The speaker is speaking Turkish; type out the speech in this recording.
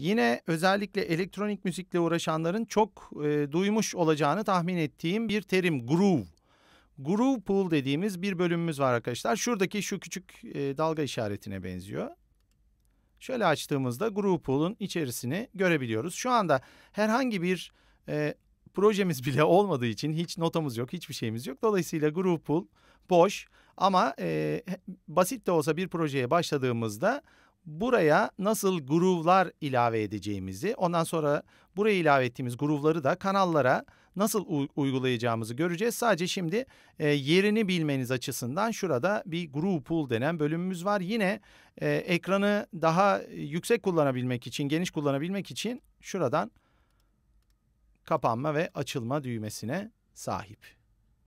Yine özellikle elektronik müzikle uğraşanların çok e, duymuş olacağını tahmin ettiğim bir terim groove. Groove pool dediğimiz bir bölümümüz var arkadaşlar. Şuradaki şu küçük e, dalga işaretine benziyor. Şöyle açtığımızda groove pool'un içerisini görebiliyoruz. Şu anda herhangi bir e, projemiz bile olmadığı için hiç notamız yok, hiçbir şeyimiz yok. Dolayısıyla groove pool boş ama e, basit de olsa bir projeye başladığımızda buraya nasıl groove'lar ilave edeceğimizi, ondan sonra buraya ilave ettiğimiz groove'ları da kanallara nasıl uygulayacağımızı göreceğiz. Sadece şimdi e, yerini bilmeniz açısından şurada bir groove pool denen bölümümüz var. Yine e, ekranı daha yüksek kullanabilmek için, geniş kullanabilmek için şuradan kapanma ve açılma düğmesine sahip.